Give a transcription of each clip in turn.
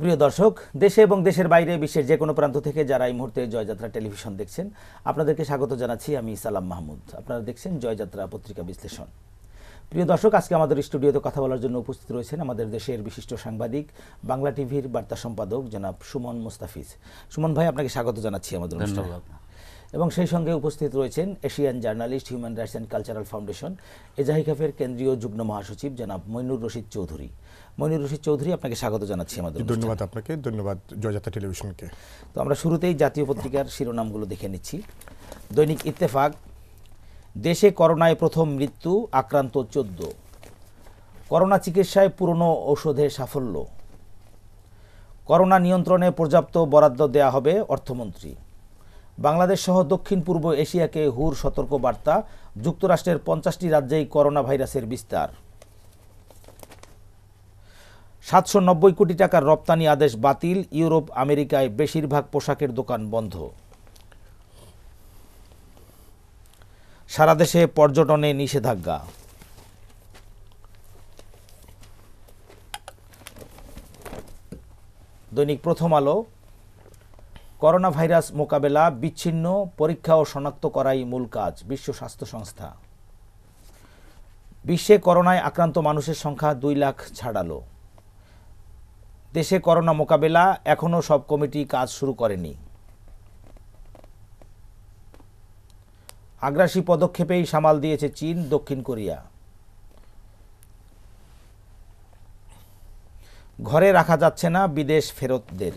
সুপ্রিয় দর্শক দেশে এবং দেশের বাইরে বিশ্বের যে কোনো প্রান্ত থেকে যারা এই মুহূর্তে জয়যাত্রা টেলিভিশন দেখছেন আপনাদেরকে স্বাগত জানাচ্ছি আমি সালাম মাহমুদ আপনারা দেখছেন জয়যাত্রা পত্রিকা বিশ্লেষণ প্রিয় দর্শক আজকে আমাদের স্টুডিওতে কথা বলার জন্য উপস্থিত রয়েছেন আমাদের দেশের বিশিষ্ট সাংবাদিক বাংলা টিভির বার্তা সম্পাদক জনাব সুমন মুস্তাফিজ সুমন ভাই আপনাকে স্বাগত জানাচ্ছি আমাদের ধন্যবাদ এবং সেই সঙ্গে উপস্থিত রয়েছেন Asian journalist human rights and cultural foundation খাফের কেন্দ্রীয় যুগ্ম মহাসচিব জনাব মইনুর রশিদ চৌধুরী মইনুর রশিদ চৌধুরী আপনাকে স্বাগত জানাচ্ছি আমাদের ধন্যবাদ আপনাকে ধন্যবাদ জয়যাত্রা টেলিভিশনকে তো আমরা শুরুতেই জাতীয় পত্রিকার শিরোনামগুলো দেখে নিচ্ছি দৈনিক ইত্তেফাক দেশে করোনায় প্রথম মৃত্যু আক্রান্ত চোদ্দ করোনা চিকিৎসায় পুরনো ঔষধে সাফল্য করোনা নিয়ন্ত্রণে পর্যাপ্ত বরাদ্দ দেয়া হবে অর্থমন্ত্রী বাংলাদেশ সহ দক্ষিণ পূর্ব এশিয়াকে হুর সতর্ক বার্তা যুক্তরাষ্ট্রের পঞ্চাশটি রাজ্যেই করোনা ভাইরাসের বিস্তার সাতশো নব্বই কোটি টাকার রপ্তানি আদেশ বাতিল ইউরোপ আমেরিকায় বেশিরভাগ পোশাকের দোকান বন্ধ সারা দেশে পর্যটনে নিষেধাজ্ঞা দৈনিক প্রথম আলো করোনা ভাইরাস মোকাবেলা বিচ্ছিন্ন পরীক্ষা ও শনাক্ত করাই মূল কাজ বিশ্ব স্বাস্থ্য সংস্থা বিশ্বে করোনায় আক্রান্ত মানুষের সংখ্যা দুই লাখ ছাড়ালো দেশে করোনা মোকাবেলা এখনও সব কমিটি কাজ শুরু করেনি আগ্রাসী পদক্ষেপেই সামাল দিয়েছে চীন দক্ষিণ কোরিয়া ঘরে রাখা যাচ্ছে না বিদেশ ফেরতদের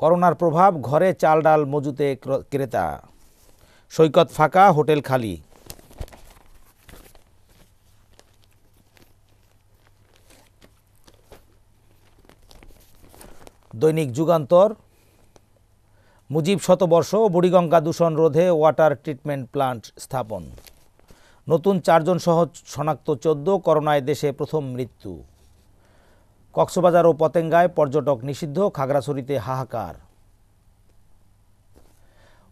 করোনার প্রভাব ঘরে চাল ডাল মজুতে ক্রেতা সৈকত ফাঁকা হোটেল খালি দৈনিক যুগান্তর মুজিব শতবর্ষ বুড়িগঙ্গা দূষণ রোধে ওয়াটার ট্রিটমেন্ট প্লান্ট স্থাপন নতুন চারজন সহ শনাক্ত চোদ্দ করোনায় দেশে প্রথম মৃত্যু কক্সবাজার ও পতেঙ্গায় পর্যটক নিষিদ্ধ খাগড়াছড়িতে হাহাকার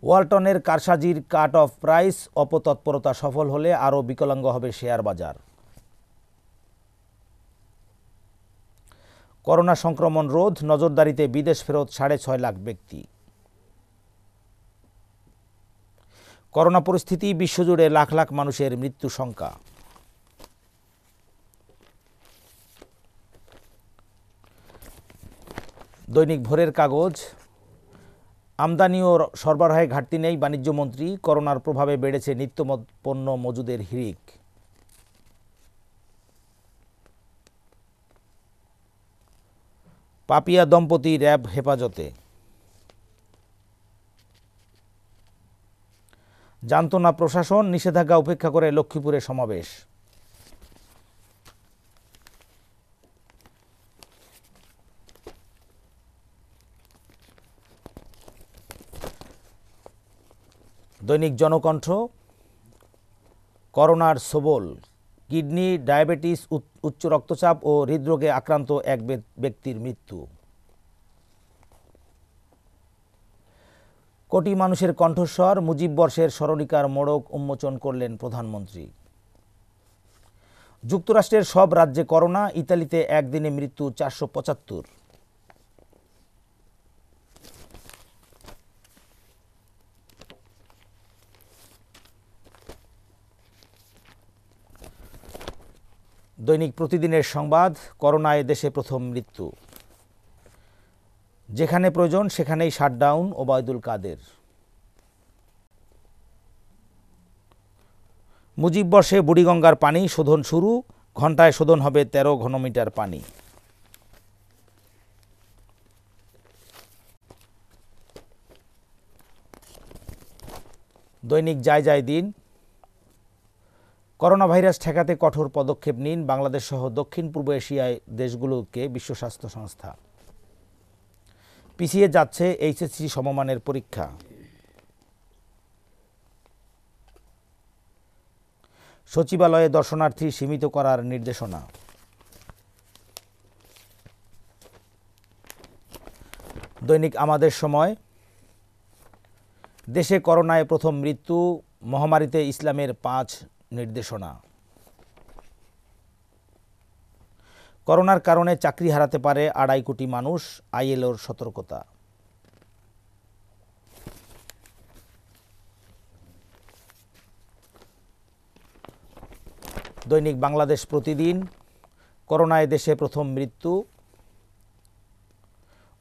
ওয়ালটনের কারসাজির কাট অফ প্রাইস অপতৎপরতা সফল হলে আরও বিকলাঙ্গ হবে শেয়ার বাজার করোনা সংক্রমণ রোধ নজরদারিতে বিদেশ ফেরত সাড়ে ছয় লাখ ব্যক্তি করোনা পরিস্থিতি বিশ্বজুড়ে লাখ লাখ মানুষের মৃত্যু সংখ্যা দৈনিক ভোরের কাগজ আমদানি ও সরবরাহে ঘাটতি নেই বাণিজ্যমন্ত্রী করোনার প্রভাবে বেড়েছে নিত্য পণ্য মজুদের হিরিক পাপিয়া দম্পতি র্যাব হেফাজতে জানত না প্রশাসন নিষেধাজ্ঞা উপেক্ষা করে লক্ষ্মীপুরে সমাবেশ দৈনিক জনকণ্ঠ করোনার সবল কিডনি ডায়াবেটিস উচ্চ রক্তচাপ ও হৃদরোগে আক্রান্ত এক ব্যক্তির মৃত্যু কোটি মানুষের কণ্ঠস্বর মুজিব বর্ষের স্মরণিকার মোড়ক উন্মোচন করলেন প্রধানমন্ত্রী যুক্তরাষ্ট্রের সব রাজ্যে করোনা ইতালিতে একদিনে মৃত্যু চারশো পঁচাত্তর দৈনিক প্রতিদিনের সংবাদ করোনায় দেশে প্রথম মৃত্যু যেখানে প্রয়োজন সেখানেই শাটডাউন ওবায়দুল কাদের মুজিব বর্ষে বুড়িগঙ্গার পানি শোধন শুরু ঘন্টায় শোধন হবে ১৩ ঘনমিটার পানি দৈনিক যায় যায় দিন করোনা ভাইরাস ঠেকাতে কঠোর পদক্ষেপ নিন বাংলাদেশ সহ দক্ষিণ পূর্ব এশিয়ায় দেশগুলোকে বিশ্ব স্বাস্থ্য সংস্থা পিছিয়ে যাচ্ছে এইচএসসি সমমানের পরীক্ষা সচিবালয়ে দর্শনার্থী সীমিত করার নির্দেশনা দৈনিক আমাদের সময় দেশে করোনায় প্রথম মৃত্যু মহামারীতে ইসলামের পাঁচ নির্দেশনা করোনার কারণে চাকরি হারাতে পারে আড়াই কোটি মানুষ আইএলওর সতর্কতা দৈনিক বাংলাদেশ প্রতিদিন করোনায় দেশে প্রথম মৃত্যু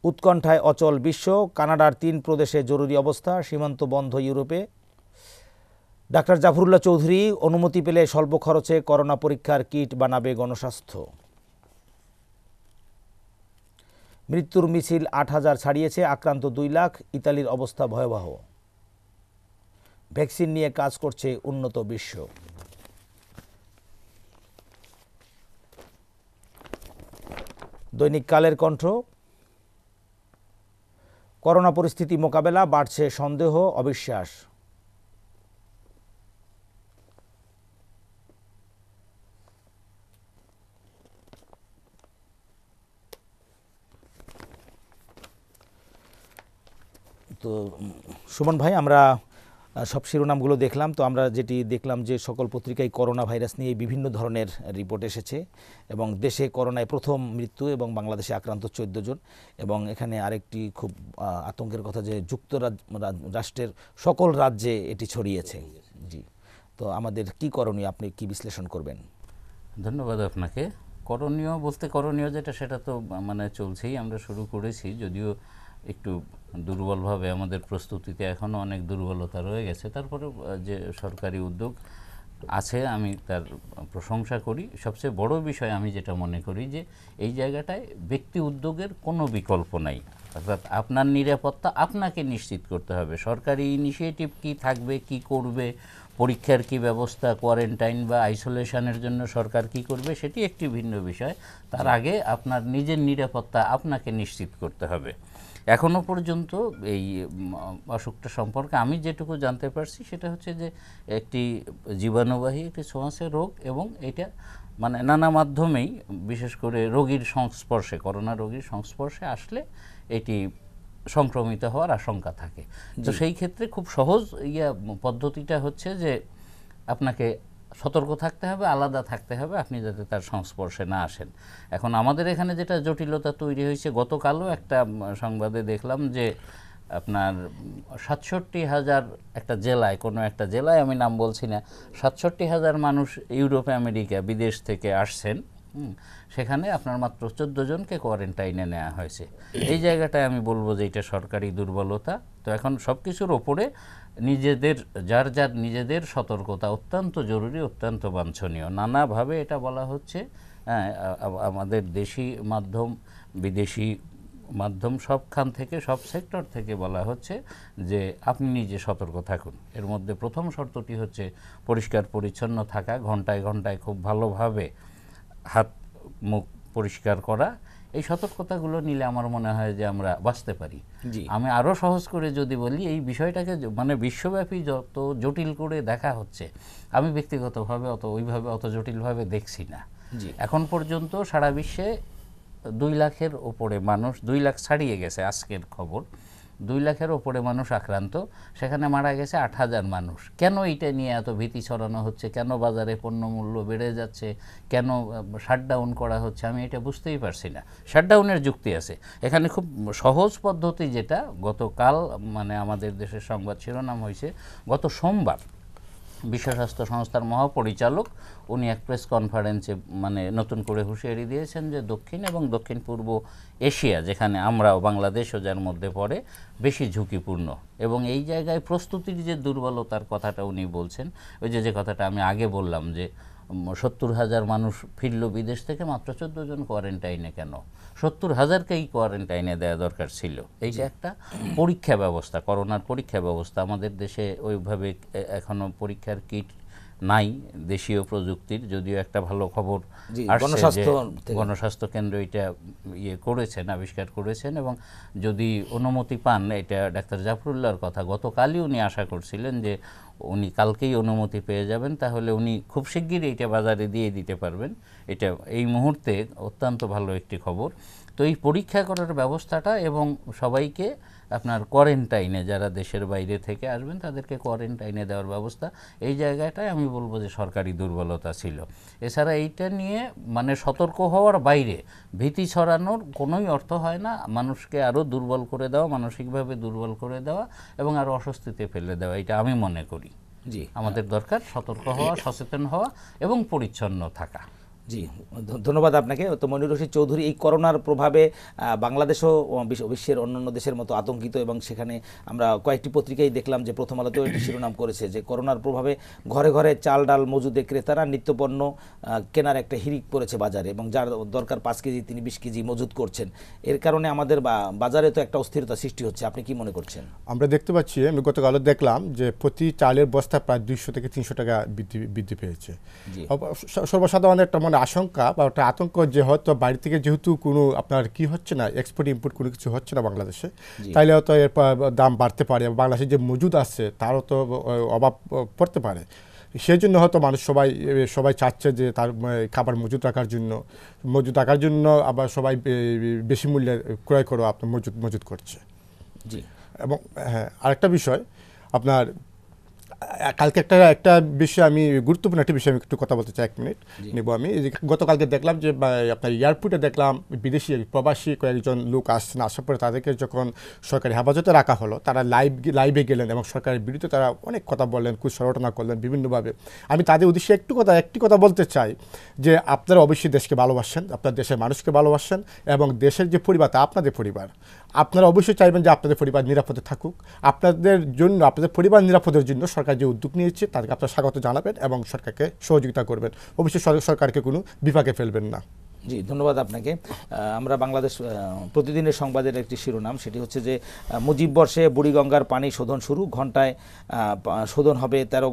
উৎকণ্ঠায় অচল বিশ্ব কানাডার তিন প্রদেশে জরুরি অবস্থা সীমান্ত বন্ধ ইউরোপে ডাক্তার জাফরুল্লাহ চৌধুরী অনুমতি পেলে স্বল্প খরচে করোনা পরীক্ষার কিট বানাবে গণস্বাস্থ্য মৃত্যুর মিছিল আট হাজার ছাড়িয়েছে আক্রান্ত দুই লাখ ইতালির অবস্থা ভয়াবহ ভ্যাকসিন নিয়ে কাজ করছে উন্নত বিশ্ব দৈনিক কালের কণ্ঠ করোনা পরিস্থিতি মোকাবেলা বাড়ছে সন্দেহ অবিশ্বাস তো সুমন ভাই আমরা সব শিরোনামগুলো দেখলাম তো আমরা যেটি দেখলাম যে সকল পত্রিকায় করোনা ভাইরাস নিয়ে বিভিন্ন ধরনের রিপোর্ট এসেছে এবং দেশে করোনায় প্রথম মৃত্যু এবং বাংলাদেশে আক্রান্ত চোদ্দ জন এবং এখানে আরেকটি খুব আতঙ্কের কথা যে যুক্তরাষ্ট্রের সকল রাজ্যে এটি ছড়িয়েছে জি তো আমাদের কি করণীয় আপনি কি বিশ্লেষণ করবেন ধন্যবাদ আপনাকে করণীয় বলতে করণীয় যেটা সেটা তো মানে চলছেই আমরা শুরু করেছি যদিও একটু দুর্বলভাবে আমাদের প্রস্তুতিতে এখনও অনেক দুর্বলতা রয়ে গেছে তারপরে যে সরকারি উদ্যোগ আছে আমি তার প্রশংসা করি সবচেয়ে বড় বিষয় আমি যেটা মনে করি যে এই জায়গাটায় ব্যক্তি উদ্যোগের কোনো বিকল্প নাই অর্থাৎ আপনার নিরাপত্তা আপনাকে নিশ্চিত করতে হবে সরকারি ইনিশিয়েটিভ কি থাকবে কি করবে পরীক্ষার কি ব্যবস্থা কোয়ারেন্টাইন বা আইসোলেশনের জন্য সরকার কি করবে সেটি একটি ভিন্ন বিষয় তার আগে আপনার নিজের নিরাপত্তা আপনাকে নিশ্চিত করতে হবে এখনও পর্যন্ত এই অসুখটা সম্পর্কে আমি যেটুকু জানতে পারছি সেটা হচ্ছে যে একটি জীবাণুবাহী একটি ছোঁয়াশে রোগ এবং এটা মানে নানা মাধ্যমেই বিশেষ করে রোগীর সংস্পর্শে করোনা রোগীর সংস্পর্শে আসলে এটি সংক্রমিত হওয়ার আশঙ্কা থাকে তো সেই ক্ষেত্রে খুব সহজ ইয়া পদ্ধতিটা হচ্ছে যে আপনাকে সতর্ক থাকতে হবে আলাদা থাকতে হবে আপনি যাতে তার সংস্পর্শে না আসেন এখন আমাদের এখানে যেটা জটিলতা তৈরি হয়েছে গতকালও একটা সংবাদে দেখলাম যে আপনার সাতষট্টি হাজার একটা জেলায় কোনো একটা জেলায় আমি নাম বলছি না সাতষট্টি হাজার মানুষ ইউরোপ আমেরিকা বিদেশ থেকে আসছেন সেখানে আপনার মাত্র চোদ্দ জনকে কোয়ারেন্টাইনে নেওয়া হয়েছে এই জায়গাটায় আমি বলবো যে এটা সরকারি দুর্বলতা তো এখন সব কিছুর ওপরে নিজেদের যার যার নিজেদের সতর্কতা অত্যন্ত জরুরি অত্যন্ত বাঞ্ছনীয় নানাভাবে এটা বলা হচ্ছে হ্যাঁ, আমাদের দেশি মাধ্যম বিদেশি মাধ্যম সবখান থেকে সব সেক্টর থেকে বলা হচ্ছে যে আপনি নিজে সতর্ক থাকুন এর মধ্যে প্রথম শর্তটি হচ্ছে পরিষ্কার পরিচ্ছন্ন থাকা ঘন্টায় ঘন্টায় খুব ভালোভাবে হাত মুখ পরিষ্কার করা এই সতর্কতাগুলো নিলে আমার মনে হয় যে আমরা বাঁচতে পারি আমি আরও সহজ করে যদি বলি এই বিষয়টাকে মানে বিশ্বব্যাপী যত জটিল করে দেখা হচ্ছে আমি ব্যক্তিগতভাবে অত ওইভাবে অত জটিলভাবে দেখছি না এখন পর্যন্ত সারা বিশ্বে দুই লাখের ওপরে মানুষ দুই লাখ ছাড়িয়ে গেছে আজকের খবর দুই লাখের ওপরে মানুষ আক্রান্ত সেখানে মারা গেছে আট হাজার মানুষ কেন এটা নিয়ে এত ভীতি ছড়ানো হচ্ছে কেন বাজারে পণ্যমূল্য বেড়ে যাচ্ছে কেন শাটডাউন করা হচ্ছে আমি এটা বুঝতেই পারছি না শাটডাউনের যুক্তি আছে এখানে খুব সহজ পদ্ধতি যেটা গতকাল মানে আমাদের দেশের সংবাদ শিরোনাম হয়েছে গত সোমবার বিশ্ব স্বাস্থ্য সংস্থার মহাপরিচালক উনি এক প্রেস কনফারেন্সে মানে নতুন করে হুঁশিয়ারি দিয়েছেন যে দক্ষিণ এবং দক্ষিণ পূর্ব এশিয়া যেখানে আমরাও বাংলাদেশও যার মধ্যে পড়ে বেশি ঝুঁকিপূর্ণ এবং এই জায়গায় প্রস্তুতির যে দুর্বলতার কথাটা উনি বলছেন ওই যে যে কথাটা আমি আগে বললাম যে সত্তর হাজার মানুষ ফিরল বিদেশ থেকে মাত্র চোদ্দ জন কোয়ারেন্টাইনে কেন সত্তর হাজারকেই কোয়ারেন্টাইনে দেওয়া দরকার ছিল এই যে একটা পরীক্ষা ব্যবস্থা করোনার পরীক্ষা ব্যবস্থা আমাদের দেশে ওইভাবে এখনও পরীক্ষার কিট নাই দেশীয় প্রযুক্তির যদিও একটা ভালো খবর গণস্বাস্থ্য কেন্দ্র এটা ইয়ে করেছেন আবিষ্কার করেছেন এবং যদি অনুমতি পান এটা ডাক্তার জাফরুল্লাহর কথা গতকালই উনি আশা করছিলেন যে উনি কালকেই অনুমতি পেয়ে যাবেন তাহলে উনি খুব শিগগিরই এটা বাজারে দিয়ে দিতে পারবেন এটা এই মুহূর্তে অত্যন্ত ভালো একটি খবর তো এই পরীক্ষা করার ব্যবস্থাটা এবং সবাইকে আপনার কোয়ারেন্টাইনে যারা দেশের বাইরে থেকে আসবেন তাদেরকে কোয়ারেন্টাইনে দেওয়ার ব্যবস্থা এই জায়গাটায় আমি বলবো যে সরকারি দুর্বলতা ছিল এছাড়া এইটা নিয়ে মানে সতর্ক হওয়ার বাইরে ভীতি ছড়ানোর কোনোই অর্থ হয় না মানুষকে আরও দুর্বল করে দেওয়া মানসিকভাবে দুর্বল করে দেওয়া এবং আরও অস্বস্তিতে ফেলে দেওয়া এটা আমি মনে করি জি আমাদের দরকার সতর্ক হওয়া সচেতন হওয়া এবং পরিচ্ছন্ন থাকা জি ধন্যবাদ আপনাকে তো মনির রশিদ চৌধুরী এই করোনার প্রভাবে বাংলাদেশও বিশ্বের অন্যান্য দেশের মতো আতঙ্কিত এবং সেখানে আমরা কয়েকটি পত্রিকাই দেখলাম যে প্রথম আলোতেও একটি শিরোনাম করেছে যে করোনার প্রভাবে ঘরে ঘরে চাল ডাল মজুদে ক্রেতারা নিত্যপণ্য কেনার একটা হিরিক পড়েছে বাজারে এবং যার দরকার পাঁচ কেজি তিনি বিশ কেজি মজুদ করছেন এর কারণে আমাদের বাজারে তো একটা অস্থিরতা সৃষ্টি হচ্ছে আপনি কি মনে করছেন আমরা দেখতে পাচ্ছি আমি গতকালও দেখলাম যে প্রতি চালের বস্তা প্রায় দুইশো থেকে তিনশো টাকা বৃদ্ধি বৃদ্ধি পেয়েছে সর্বসাধারণ একটা মানে আশঙ্কা বা একটা আতঙ্ক যে হয়তো বাইরে থেকে যেহেতু কোনো আপনার কি হচ্ছে না এক্সপোর্ট ইম্পোর্ট কোনো কিছু হচ্ছে না বাংলাদেশে তাইলে হয়তো এর দাম বাড়তে পারে বাংলাদেশে যে মজুদ আছে তারও তো অভাব পড়তে পারে সেই জন্য হয়তো মানুষ সবাই সবাই চাচ্ছে যে তার খাবার মজুত রাখার জন্য মজুত রাখার জন্য আবার সবাই বেশি মূল্যে ক্রয় করো আপনার মজুত মজুত করছে জি এবং হ্যাঁ আরেকটা বিষয় আপনার কালকে একটা একটা বিষয় আমি গুরুত্বপূর্ণ একটা বিষয় আমি একটু কথা বলতে চাই এক মিনিট নেব আমি গতকালকে দেখলাম যে আপনার এয়ারপোর্টে দেখলাম বিদেশি প্রবাসী কয়েকজন লোক আসছেন আসার পরে তাদেরকে যখন সরকারি হেফাজতে রাখা হলো তারা লাইভ লাইভে গেলেন এবং সরকারের বিরুদ্ধে তারা অনেক কথা বললেন কুসরটনা করলেন বিভিন্নভাবে আমি তাদের উদ্দেশ্যে একটু কথা একটি কথা বলতে চাই যে আপনারা অবশ্যই দেশকে ভালোবাসেন আপনার দেশের মানুষকে ভালোবাসেন এবং দেশের যে পরিবার তা আপনাদের পরিবার আপনারা অবশ্যই চাইবেন যে আপনাদের পরিবার নিরাপদে থাকুক আপনাদের জন্য আপনাদের পরিবার নিরাপদের জন্য সরকার যে উদ্যোগ নিয়েছে তাদেরকে আপনারা স্বাগত জানাবেন এবং সরকারকে সহযোগিতা করবেন অবশ্যই সরকারকে কোনো বিভাগে ফেলবেন না জি ধন্যবাদ আপনাকে আমরা বাংলাদেশ প্রতিদিনের সংবাদের একটি শিরোনাম সেটি হচ্ছে যে মুজিব বর্ষে বুড়িগঙ্গার পানি শোধন শুরু ঘন্টায় শোধন হবে তেরো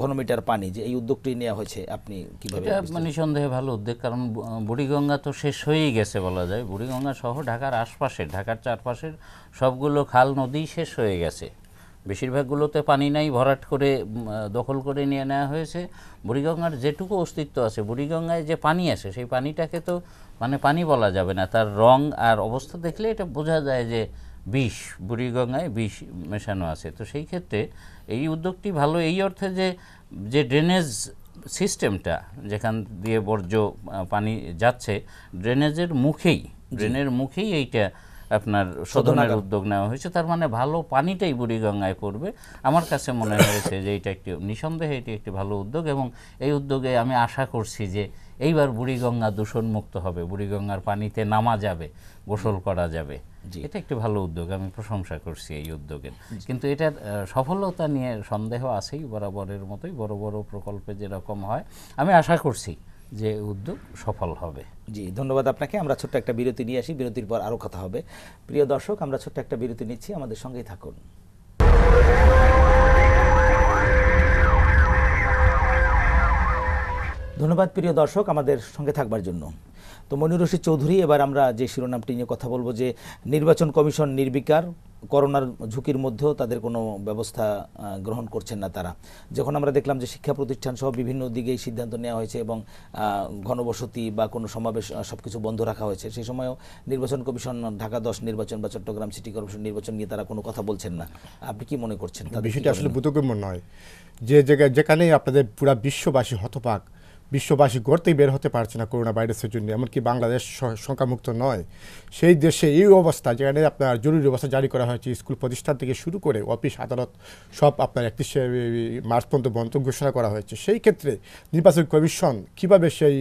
ঘনমিটার পানি যে এই উদ্যোগটি নেওয়া হয়েছে আপনি কীভাবে মানে সন্দেহে ভালো উদ্যোগ কারণ বুড়িগঙ্গা তো শেষ হয়েই গেছে বলা যায় বুড়িগঙ্গা সহ ঢাকার আশপাশের ঢাকার চারপাশের সবগুলো খাল নদী শেষ হয়ে গেছে বেশিরভাগগুলোতে পানি নাই ভরাট করে দখল করে নিয়ে নেওয়া হয়েছে বুড়িগঙ্গার যেটুকু অস্তিত্ব আছে বুড়িগঙ্গায় যে পানি আসে সেই পানিটাকে তো মানে পানি বলা যাবে না তার রং আর অবস্থা দেখলে এটা বোঝা যায় যে বিষ বুড়িগঙ্গায় বিষ মেশানো আছে তো সেই ক্ষেত্রে এই উদ্যোগটি ভালো এই অর্থে যে যে ড্রেনেজ সিস্টেমটা যেখান দিয়ে বর্জ্য পানি যাচ্ছে ড্রেনেজের মুখেই ড্রেনের মুখেই এইটা আপনার শোধনের উদ্যোগ নেওয়া হয়েছে তার মানে ভালো পানিটাই বুড়িগঙ্গায় পড়বে আমার কাছে মনে হয়েছে যে এটা একটি নিঃসন্দেহে এটি একটি ভালো উদ্যোগ এবং এই উদ্যোগে আমি আশা করছি যে এইবার বুড়িগঙ্গা দূষণমুক্ত হবে বুড়িগঙ্গার পানিতে নামা যাবে গোসল করা যাবে এটা একটি ভালো উদ্যোগ আমি প্রশংসা করছি এই উদ্যোগের কিন্তু এটার সফলতা নিয়ে সন্দেহ আছেই বরাবরের মতোই বড় বড় প্রকল্পে যেরকম হয় আমি আশা করছি যে উদ্যোগ সফল হবে জি ধন্যবাদ আপনাকে আমরা ছোট্ট একটা বিরতি নিয়ে আসি বিরতির পর আরও কথা হবে প্রিয় দর্শক আমরা ছোট্ট একটা বিরতি নিচ্ছি আমাদের সঙ্গেই থাকুন ধন্যবাদ প্রিয় দর্শক আমাদের সঙ্গে থাকবার জন্য তো মনির রশিদ চৌধুরী এবার আমরা যে শিরোনামটি নিয়ে কথা বলবো যে নির্বাচন কমিশন নির্বিকার করোনার ঝুঁকির মধ্যেও তাদের কোনো ব্যবস্থা গ্রহণ করছেন না তারা যখন আমরা দেখলাম যে শিক্ষা প্রতিষ্ঠান সহ বিভিন্ন দিকেই সিদ্ধান্ত নেওয়া হয়েছে এবং ঘনবসতি বা কোনো সমাবেশ সব কিছু বন্ধ রাখা হয়েছে সেই সময়ও নির্বাচন কমিশন ঢাকা দশ নির্বাচন বা চট্টগ্রাম সিটি কর্পোরেশন নির্বাচন নিয়ে তারা কোনো কথা বলছেন না আপনি কি মনে করছেন বিষয়টা আসলে বুতগম্য নয় যে জায়গায় যেখানেই আপনাদের পুরা বিশ্ববাসী হতপাক বিশ্ববাসী গড়তেই বের হতে পারছে না করোনা ভাইরাসের জন্য এমনকি বাংলাদেশ সংখ্যামুক্ত নয় সেই দেশে এই অবস্থা যেখানে আপনার জরুরি অবস্থা জারি করা হয়েছে স্কুল প্রতিষ্ঠান থেকে শুরু করে অফিস আদালত সব আপনার একত্রিশে মার্চ পর্যন্ত বন্ধ ঘোষণা করা হয়েছে সেই ক্ষেত্রে নির্বাচন কমিশন কিভাবে সেই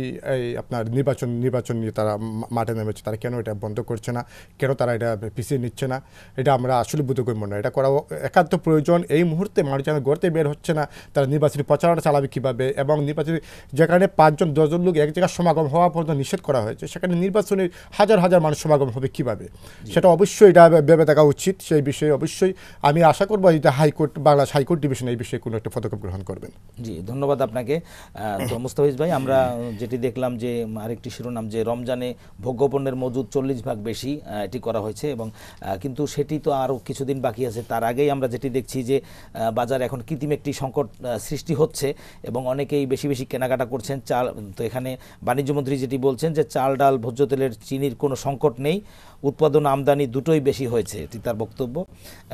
আপনার নির্বাচন নির্বাচন নিয়ে তারা মাঠে নেমেছে তারা কেন এটা বন্ধ করছে না কেন তারা এটা পিছিয়ে নিচ্ছে না এটা আমরা আসলে বোধগম্য নয় এটা করা একান্ত প্রয়োজন এই মুহূর্তে মানুষ যেন গড়তে বের হচ্ছে না তারা নির্বাচনী প্রচারণা চালাবে কীভাবে এবং নির্বাচনী যেখানে সেখানে পাঁচজন দশজন লোক এক জায়গায় সমাগম হওয়া পর্যন্ত নিষেধ করা হয়েছে সেখানে নির্বাচনে হাজার হাজার মানুষ সমাগম হবে কিভাবে সেটা অবশ্যই এটা ভেবে থাকা উচিত সেই বিষয়ে অবশ্যই আমি আশা করবো এটা হাইকোর্ট বাংলাদেশ হাইকোর্ট ডিভিশন এই বিষয়ে কোনো একটা পদক্ষেপ গ্রহণ করবেন জি ধন্যবাদ আপনাকে মুস্তাফিজ ভাই আমরা যেটি দেখলাম যে আরেকটি শিরোনাম যে রমজানে ভোগ্যপণ্যের মজুদ চল্লিশ ভাগ বেশি এটি করা হয়েছে এবং কিন্তু সেটি তো আরও কিছুদিন বাকি আছে তার আগেই আমরা যেটি দেখছি যে বাজার এখন কৃত্রিম একটি সংকট সৃষ্টি হচ্ছে এবং অনেকেই বেশি বেশি কেনাকাটা করছে বলছেন চাল তো এখানে বাণিজ্যমন্ত্রী যেটি বলছেন যে চাল ডাল ভোজ্য তেলের চিনির কোনো সংকট নেই উৎপাদন আমদানি দুটোই বেশি হয়েছে এটি তার বক্তব্য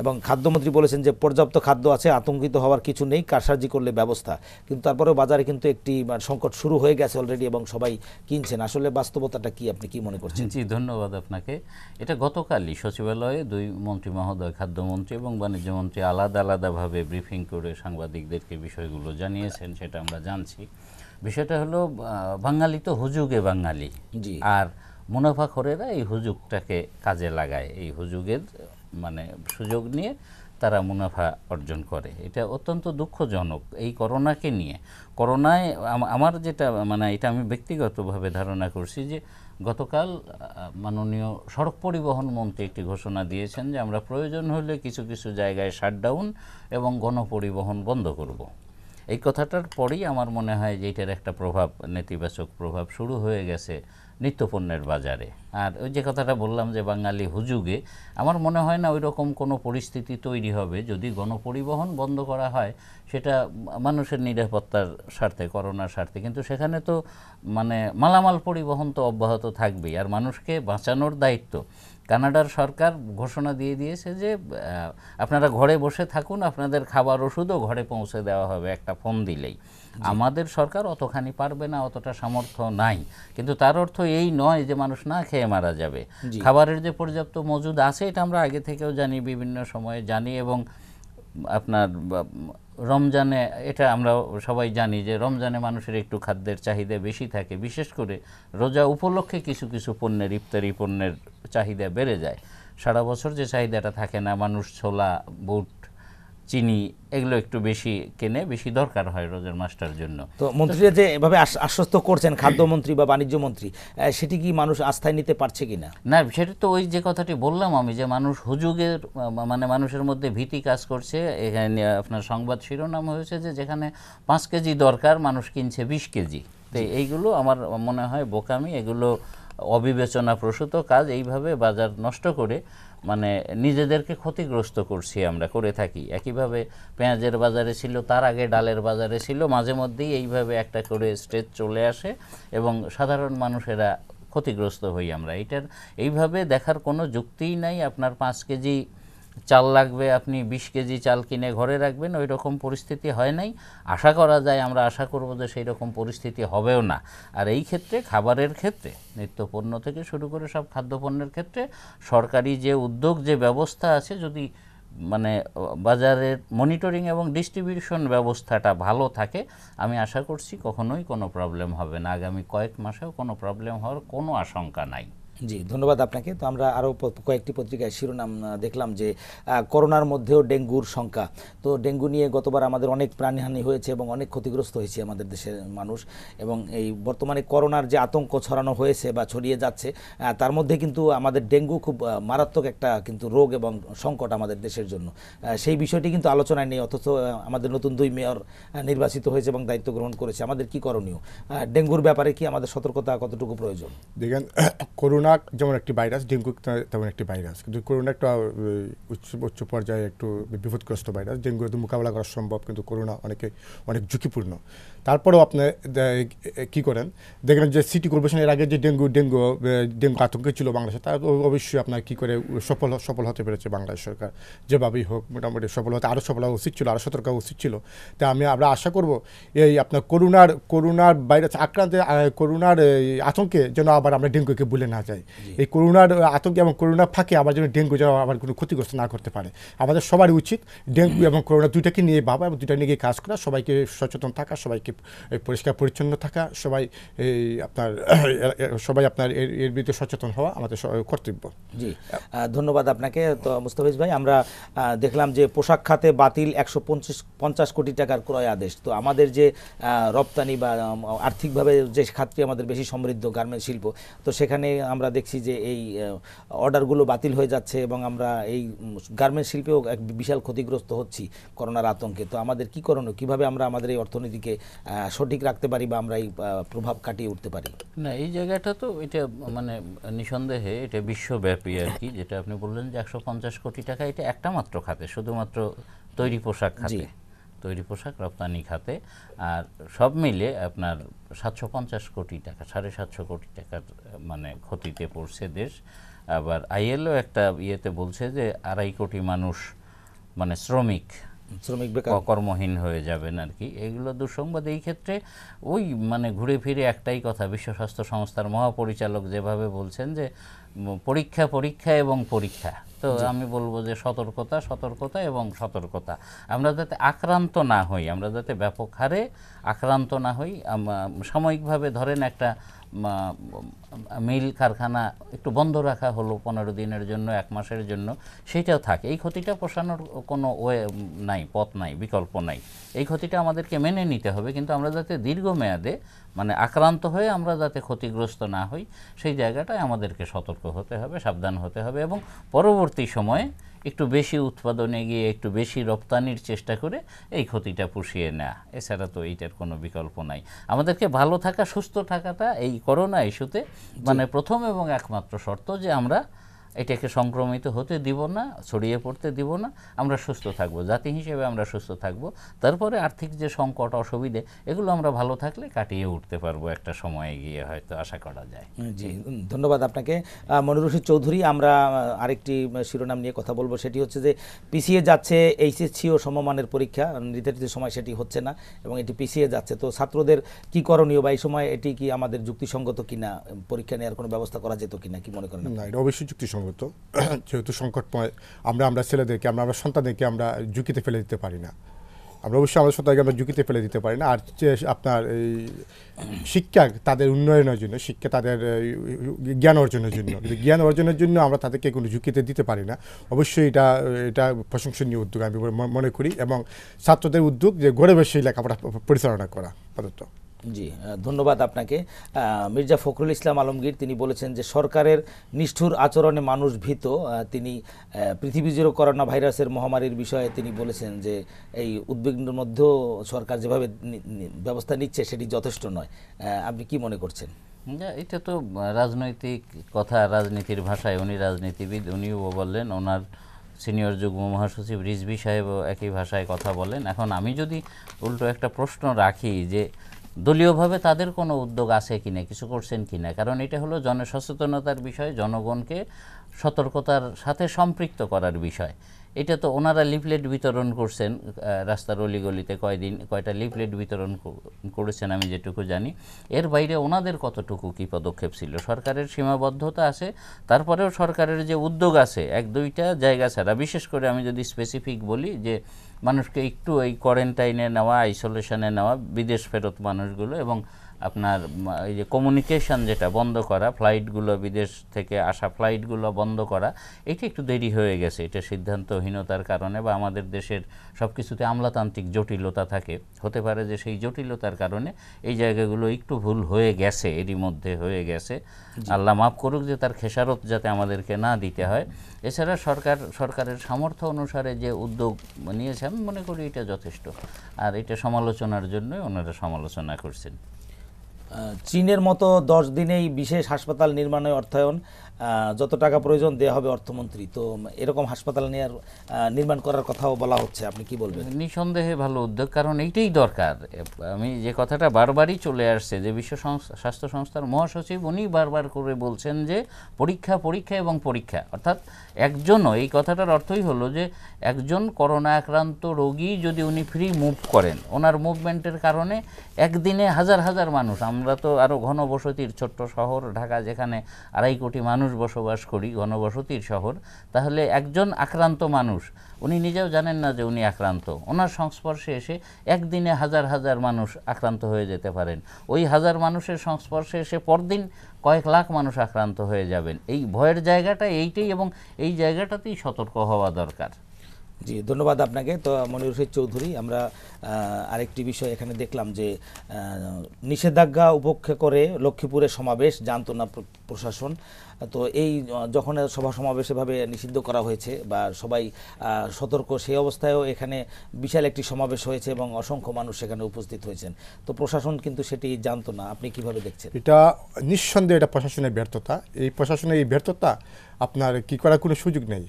এবং খাদ্যমন্ত্রী বলেছেন যে পর্যাপ্ত খাদ্য আছে আতঙ্কিত হওয়ার কিছু নেই কারসার্জি করলে ব্যবস্থা কিন্তু তারপরেও বাজারে কিন্তু একটি সংকট শুরু হয়ে গেছে অলরেডি এবং সবাই কিনছেন আসলে বাস্তবতাটা কি আপনি কি মনে করছেন জি ধন্যবাদ আপনাকে এটা গতকালই সচিবালয়ে দুই মন্ত্রী মহোদয় খাদ্যমন্ত্রী এবং বাণিজ্যমন্ত্রী আলাদা আলাদাভাবে ব্রিফিং করে সাংবাদিকদেরকে বিষয়গুলো জানিয়েছেন সেটা আমরা জানছি বিষয়টা হলো বাঙালি তো হুজুগে বাঙালি আর মুনাফাখরেরা এই হুজুগটাকে কাজে লাগায় এই হুজুগের মানে সুযোগ নিয়ে তারা মুনাফা অর্জন করে এটা অত্যন্ত দুঃখজনক এই করোনাকে নিয়ে করোনায় আমার যেটা মানে এটা আমি ব্যক্তিগতভাবে ধারণা করছি যে গতকাল মাননীয় সড়ক পরিবহন মন্ত্রী একটি ঘোষণা দিয়েছেন যে আমরা প্রয়োজন হলে কিছু কিছু জায়গায় শাটডাউন এবং গণপরিবহন বন্ধ করব এই কথাটার পরেই আমার মনে হয় যে এটার একটা প্রভাব নেতিবাচক প্রভাব শুরু হয়ে গেছে নিত্যপণ্যের বাজারে আর ওই যে কথাটা বললাম যে বাঙালি হুজুগে আমার মনে হয় না ওই রকম কোনো পরিস্থিতি তৈরি হবে যদি গণপরিবহন বন্ধ করা হয় সেটা মানুষের নিরাপত্তার স্বার্থে করোনার স্বার্থে কিন্তু সেখানে তো মানে মালামাল পরিবহন তো অব্যাহত থাকবেই আর মানুষকে বাঁচানোর দায়িত্ব কানাডার সরকার ঘোষণা দিয়ে দিয়েছে যে আপনারা ঘরে বসে থাকুন আপনাদের খাবার ওষুধও ঘরে পৌঁছে দেওয়া হবে একটা ফোন দিলেই আমাদের সরকার অতখানি পারবে না অতটা সামর্থ্য নাই কিন্তু তার অর্থ এই নয় যে মানুষ না খেয়ে মারা যাবে খাবারের যে পর্যাপ্ত মজুদ আছে এটা আমরা আগে থেকেও জানি বিভিন্ন সময়ে জানি এবং আপনার রমজানে এটা আমরা সবাই জানি যে রমজানে মানুষের একটু খাদ্যের চাহিদা বেশি থাকে বিশেষ করে রোজা উপলক্ষে কিছু কিছু পণ্যের ইফতারি পণ্যের চাহিদা বেড়ে যায় সারা বছর যে চাহিদাটা থাকে না মানুষ ছোলা বুট চিনি এগুলো একটু বেশি কেনে বেশি দরকার হয় রোজার মাসটার জন্য তো মন্ত্রীরা যে এভাবে আশ্বস্ত করছেন খাদ্যমন্ত্রী বা বাণিজ্য মন্ত্রী সেটি কি মানুষ আস্থায় নিতে পারছে কি না না সেটা তো ওই যে কথাটি বললাম আমি যে মানুষ হুজুগের মানে মানুষের মধ্যে ভীতি কাজ করছে এখানে আপনার সংবাদ শিরোনাম হয়েছে যে যেখানে পাঁচ কেজি দরকার মানুষ কিনছে বিশ কেজি তো এইগুলো আমার মনে হয় বোকামি এগুলো অবিবেচনাপ্রসূত কাজ এইভাবে বাজার নষ্ট করে মানে নিজেদেরকে ক্ষতিগ্রস্ত করছি আমরা করে থাকি একইভাবে পেঁয়াজের বাজারে ছিল তার আগে ডালের বাজারে ছিল মাঝে মধ্যেই এইভাবে একটা করে স্টেজ চলে আসে এবং সাধারণ মানুষেরা ক্ষতিগ্রস্ত হই আমরা এটার এইভাবে দেখার কোনো যুক্তিই নাই আপনার পাঁচ কেজি চাল লাগবে আপনি বিশ কেজি চাল কিনে ঘরে রাখবেন ওই রকম পরিস্থিতি হয় নাই আশা করা যায় আমরা আশা করব যে সেই রকম পরিস্থিতি হবেও না আর এই ক্ষেত্রে খাবারের ক্ষেত্রে নিত্যপণ্য থেকে শুরু করে সব খাদ্যপণ্যের ক্ষেত্রে সরকারি যে উদ্যোগ যে ব্যবস্থা আছে যদি মানে বাজারের মনিটরিং এবং ডিস্ট্রিবিউশন ব্যবস্থাটা ভালো থাকে আমি আশা করছি কখনোই কোনো প্রবলেম হবে না আগামী কয়েক মাসেও কোনো প্রবলেম হওয়ার কোনো আশঙ্কা নাই জি ধন্যবাদ আপনাকে তো আমরা আরও কয়েকটি পত্রিকায় শিরোনাম দেখলাম যে করোনার মধ্যেও ডেঙ্গুর সংখ্যা তো ডেঙ্গু নিয়ে গতবার আমাদের অনেক প্রাণহানি হয়েছে এবং অনেক ক্ষতিগ্রস্ত হয়েছে আমাদের দেশের মানুষ এবং এই বর্তমানে করোনার যে আতঙ্ক ছড়ানো হয়েছে বা ছড়িয়ে যাচ্ছে তার মধ্যে কিন্তু আমাদের ডেঙ্গু খুব মারাত্মক একটা কিন্তু রোগ এবং সংকট আমাদের দেশের জন্য সেই বিষয়টি কিন্তু আলোচনায় নেই অথচ আমাদের নতুন দুই মেয়র নির্বাচিত হয়েছে এবং দায়িত্ব গ্রহণ করেছে আমাদের কি করণীয় ডেঙ্গুর ব্যাপারে কি আমাদের সতর্কতা কতটুকু প্রয়োজন দেখেন করোনা করোনা যেমন একটি ভাইরাস ডেঙ্গু তেমন একটি ভাইরাস কিন্তু করোনা একটা উচ্চ উচ্চ পর্যায়ে একটু বিপদগ্রস্ত ভাইরাস ডেঙ্গু তো মোকাবেলা করা সম্ভব কিন্তু করোনা অনেকে অনেক ঝুঁকিপূর্ণ তারপরেও আপনি কী করেন দেখেন যে সিটি কর্পোরেশন এর আগে যে ডেঙ্গু ডেঙ্গু ডেঙ্গু আতঙ্কে ছিল বাংলাদেশে তার অবশ্যই আপনার কী করে সফল সফল হতে পেরেছে বাংলাদেশ সরকার যেভাবেই হোক মোটামুটি সফল হতে আরও সফল হওয়া উচিত ছিল আরও সতর্ক হওয়া উচিত ছিল তা আমি আমরা আশা করব এই আপনার করোনার করোনার ভাইরাস আক্রান্ত করোনার আতঙ্কে যেন আবার আমরা ডেঙ্গুকে ভুলে না যাই যায় এই করোনার আতঙ্কে এবং করোনার ফাঁকে আমার জন্য ডেঙ্গু যেন আমার কোনো ক্ষতিগ্রস্ত না করতে পারে আমাদের সবারই উচিত ডেঙ্গু এবং করোনা দুইটাকে নিয়ে ভাবা এবং দুইটা নিয়ে কাজ করা সবাইকে সচেতন থাকা সবাইকে পরিষ্কার পরিচ্ছন্ন থাকা সবাই আপনার সবাই আপনার এর বিরুদ্ধে সচেতন হওয়া আমাদের কর্তব্য জি ধন্যবাদ আপনাকে তো মুস্তাফিজ ভাই আমরা দেখলাম যে পোশাক খাতে বাতিল একশো পঞ্চাশ কোটি টাকার ক্রয় আদেশ তো আমাদের যে রপ্তানি বা আর্থিকভাবে যে খাতটি আমাদের বেশি সমৃদ্ধ গার্মেন্ট শিল্প তো সেখানে আমরা আমরা দেখছি যে এই অর্ডারগুলো বাতিল হয়ে যাচ্ছে এবং আমরা এই গার্মেন্টস শিল্পেও এক বিশাল ক্ষতিগ্রস্ত হচ্ছি করোনার আতঙ্কে তো আমাদের কি করণীয় কীভাবে আমরা আমাদের এই অর্থনীতিকে সঠিক রাখতে পারি বা আমরা এই প্রভাব কাটিয়ে উঠতে পারি না এই জায়গাটা তো এটা মানে নিঃসন্দেহে এটা বিশ্বব্যাপী আর কি যেটা আপনি বললেন যে একশো কোটি টাকা এটা একটা মাত্র খাতে শুধুমাত্র তৈরি পোশাক খাতে তৈরি পোশাক রপ্তানি খাতে আর সব মিলে আপনার সাতশো পঞ্চাশ কোটি টাকা সাড়ে সাতশো কোটি টাকার মানে ক্ষতিতে পড়ছে দেশ আবার আইএলও একটা ইয়েতে বলছে যে আড়াই কোটি মানুষ মানে শ্রমিক শ্রমিক কর্মহীন হয়ে যাবেন আর কি এগুলো দুঃসংবাদ এই ক্ষেত্রে ওই মানে ঘুরে ফিরে একটাই কথা বিশ্ব স্বাস্থ্য সংস্থার মহাপরিচালক যেভাবে বলছেন যে পরীক্ষা পরীক্ষা এবং পরীক্ষা তো আমি বলবো যে সতর্কতা সতর্কতা এবং সতর্কতা আমরা যাতে আক্রান্ত না হই আমরা যাতে ব্যাপক হারে আক্রান্ত না হই সাময়িকভাবে ধরেন একটা মিল কারখানা একটু বন্ধ রাখা হলো পনেরো দিনের জন্য এক মাসের জন্য সেইটাও থাকে এই ক্ষতিটা পোষানোর কোনো ওয়ে নাই পথ নাই বিকল্প নাই এই ক্ষতিটা আমাদেরকে মেনে নিতে হবে কিন্তু আমরা যাতে দীর্ঘমেয়াদে মানে আক্রান্ত হয়ে আমরা যাতে ক্ষতিগ্রস্ত না হই সেই জায়গাটায় আমাদেরকে সতর্ক হতে হবে সাবধান হতে হবে এবং পরবর্তী সময়ে একটু বেশি উৎপাদনে গিয়ে একটু বেশি রপ্তানির চেষ্টা করে এই ক্ষতিটা পুষিয়ে নেয়া এছাড়া তো এইটার কোনো বিকল্প নাই আমাদেরকে ভালো থাকা সুস্থ থাকাটা এই করোনা ইস্যুতে মানে প্রথম এবং একমাত্র শর্ত যে আমরা এটাকে সংক্রমিত হতে দিব না ছড়িয়ে পড়তে দিব না আমরা সুস্থ থাকব জাতি হিসেবে আমরা সুস্থ থাকব তারপরে আর্থিক যে সংকট অসুবিধে এগুলো আমরা ভালো থাকলে কাটিয়ে উঠতে পারবো একটা সময়ে গিয়ে হয়তো আশা করা যায় জি ধন্যবাদ আপনাকে মনির রশিদ চৌধুরী আমরা আরেকটি শিরোনাম নিয়ে কথা বলবো সেটি হচ্ছে যে পিছিয়ে যাচ্ছে এইচএসসি ও সমমানের পরীক্ষা নির্ধারিত সময় সেটি হচ্ছে না এবং এটি পিছিয়ে যাচ্ছে তো ছাত্রদের কি করণীয় বা এই সময় এটি কি আমাদের যুক্তিসঙ্গত কিনা পরীক্ষা নেওয়ার কোনো ব্যবস্থা করা যেত কিনা কি মনে করেন অবশ্যই যুক্তিসঙ্গত হতো যেহেতু সংকটময় আমরা আমরা ছেলেদেরকে আমরা আমরা সন্তানদেরকে আমরা ঝুঁকিতে ফেলে দিতে পারি না আমরা অবশ্যই আমাদের সন্তানকে আমরা ঝুঁকিতে ফেলে দিতে পারি না আর আপনার এই শিক্ষা তাদের উন্নয়নের জন্য শিক্ষা তাদের জ্ঞান অর্জনের জন্য কিন্তু জ্ঞান অর্জনের জন্য আমরা তাদেরকে কোনো ঝুঁকিতে দিতে পারি না অবশ্যই এটা এটা প্রশংসনীয় উদ্যোগ আমি মনে করি এবং ছাত্রদের উদ্যোগ যে গড়ে বসে লেখাপড়া পরিচালনা করা জি ধন্যবাদ আপনাকে মির্জা ফখরুল ইসলাম আলমগীর তিনি বলেছেন যে সরকারের নিষ্ঠুর আচরণে মানুষ ভীত তিনি পৃথিবী জুড়ে করোনা ভাইরাসের মহামারীর বিষয়ে তিনি বলেছেন যে এই উদ্বিগ্নের মধ্যেও সরকার যেভাবে ব্যবস্থা নিচ্ছে সেটি যথেষ্ট নয় আপনি কি মনে করছেন এটা তো রাজনৈতিক কথা রাজনীতির ভাষায় উনি রাজনীতিবিদ উনিও বললেন ওনার সিনিয়র যুগ্ম মহাসচিব রিজবি সাহেবও একই ভাষায় কথা বলেন এখন আমি যদি উল্টো একটা প্রশ্ন রাখি যে দলীয়ভাবে তাদের কোনো উদ্যোগ আছে কিনা কিছু করছেন কিনা কারণ এটা হলো জনসচেতনতার বিষয় জনগণকে সতর্কতার সাথে সম্পৃক্ত করার বিষয় এটা তো ওনারা লিফলেট বিতরণ করছেন রাস্তার অলিগলিতে কয়দিন কয়টা লিফলেট বিতরণ করেছেন আমি যেটুকু জানি এর বাইরে ওনাদের কতটুকু কী পদক্ষেপ ছিল সরকারের সীমাবদ্ধতা আছে তারপরেও সরকারের যে উদ্যোগ আছে এক দুইটা জায়গা ছাড়া বিশেষ করে আমি যদি স্পেসিফিক বলি যে মানুষকে একটু এই কোয়ারেন্টাইনে নেওয়া আইসোলেশনে নেওয়া বিদেশ ফেরত মানুষগুলো এবং আপনার এই যে কমিউনিকেশন যেটা বন্ধ করা ফ্লাইটগুলো বিদেশ থেকে আসা ফ্লাইটগুলো বন্ধ করা এটা একটু দেরি হয়ে গেছে এটা সিদ্ধান্তহীনতার কারণে বা আমাদের দেশের সব কিছুতে আমলাতান্ত্রিক জটিলতা থাকে হতে পারে যে সেই জটিলতার কারণে এই জায়গাগুলো একটু ভুল হয়ে গেছে এরই মধ্যে হয়ে গেছে আল্লাহ মাফ করুক যে তার খেসারত যাতে আমাদেরকে না দিতে হয় এছাড়া সরকার সরকারের সামর্থ্য অনুসারে যে উদ্যোগ নিয়েছে আমি মনে করি এটা যথেষ্ট আর এটা সমালোচনার জন্যই ওনারা সমালোচনা করছেন চীনের মতো দশ দিনেই বিশেষ হাসপাতাল নির্মাণে অর্থায়ন যত টাকা প্রয়োজন দেওয়া হবে অর্থমন্ত্রী তো এরকম হাসপাতাল নেওয়ার নির্মাণ করার কথাও বলা হচ্ছে আপনি কি বলবেন নিঃসন্দেহে ভালো উদ্যোগ কারণ এইটাই দরকার আমি যে কথাটা বারবারই চলে আসছে যে বিশ্ব স্বাস্থ্য সংস্থার মহাসচিব উনি বারবার করে বলছেন যে পরীক্ষা পরীক্ষা এবং পরীক্ষা অর্থাৎ একজনও এই কথাটার অর্থই হলো যে একজন করোনা আক্রান্ত রোগী যদি উনি ফ্রি মুভ করেন ওনার মুভমেন্টের কারণে একদিনে হাজার হাজার মানুষ আমরা তো আরও ঘনবসতির ছোট্ট শহর ঢাকা যেখানে আড়াই কোটি মানুষ বসবাস করি ঘনবসতির শহর তাহলে একজন আক্রান্ত মানুষ উনি নিজেও জানেন না যে উনি আক্রান্ত ওনার সংস্পর্শে এসে একদিনে হাজার হাজার মানুষ আক্রান্ত হয়ে যেতে পারেন ওই হাজার মানুষের সংস্পর্শে এসে পরদিন কয়েক লাখ মানুষ আক্রান্ত হয়ে যাবেন এই ভয়ের জায়গাটা এইটাই এবং এই জায়গাটাতেই সতর্ক হওয়া দরকার জি ধন্যবাদ আপনাকে তো মনির হোসেন চৌধুরী আমরা আরেকটি বিষয় এখানে দেখলাম যে নিষেধাজ্ঞা উপক্ষে করে লক্ষ্মীপুরে সমাবেশ জানত না প্রশাসন তো এই যখন সভা এভাবে নিষিদ্ধ করা হয়েছে বা সবাই সতর্ক সেই অবস্থায়ও এখানে বিশাল একটি সমাবেশ হয়েছে এবং অসংখ্য মানুষ সেখানে উপস্থিত হয়েছেন তো প্রশাসন কিন্তু সেটি জানতো না আপনি কিভাবে দেখছেন এটা নিঃসন্দেহে এটা প্রশাসনের ব্যর্থতা এই প্রশাসনের এই ব্যর্থতা আপনার কি করার কোনো সুযোগ নেই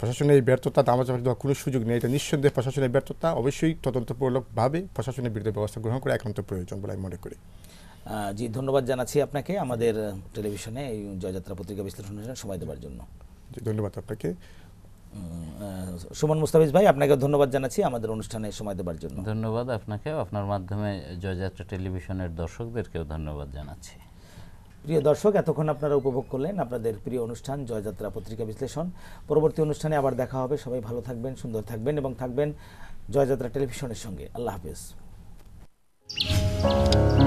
প্রশাসনের ব্যর্থতা ব্যর্থতা দামাচাপা দেওয়ার কোনো সুযোগ নেই এটা নিঃসন্দেহে প্রশাসনের ব্যর্থতা অবশ্যই তদন্তপূর্বকভাবে প্রশাসনের বিরুদ্ধে ব্যবস্থা গ্রহণ করা একান্ত প্রয়োজন বলে আমি মনে করি জি ধন্যবাদ জানাচ্ছি আপনাকে আমাদের টেলিভিশনে এই জয়যাত্রা পত্রিকা বিশ্লেষণ সময় দেওয়ার জন্য ধন্যবাদ আপনাকে সুমন মুস্তাফিজ ভাই আপনাকে ধন্যবাদ জানাচ্ছি আমাদের অনুষ্ঠানে সময় দেওয়ার জন্য ধন্যবাদ আপনাকে আপনার মাধ্যমে জয়যাত্রা টেলিভিশনের দর্শকদেরকেও ধন্যবাদ জানাচ্ছি প্রিয় দর্শক এতক্ষণ আপনারা উপভোগ করলেন আপনাদের প্রিয় অনুষ্ঠান জয়যাত্রা পত্রিকা বিশ্লেষণ পরবর্তী অনুষ্ঠানে আবার দেখা হবে সবাই ভালো থাকবেন সুন্দর থাকবেন এবং থাকবেন জয়যাত্রা টেলিভিশনের সঙ্গে আল্লাহ হাফিজ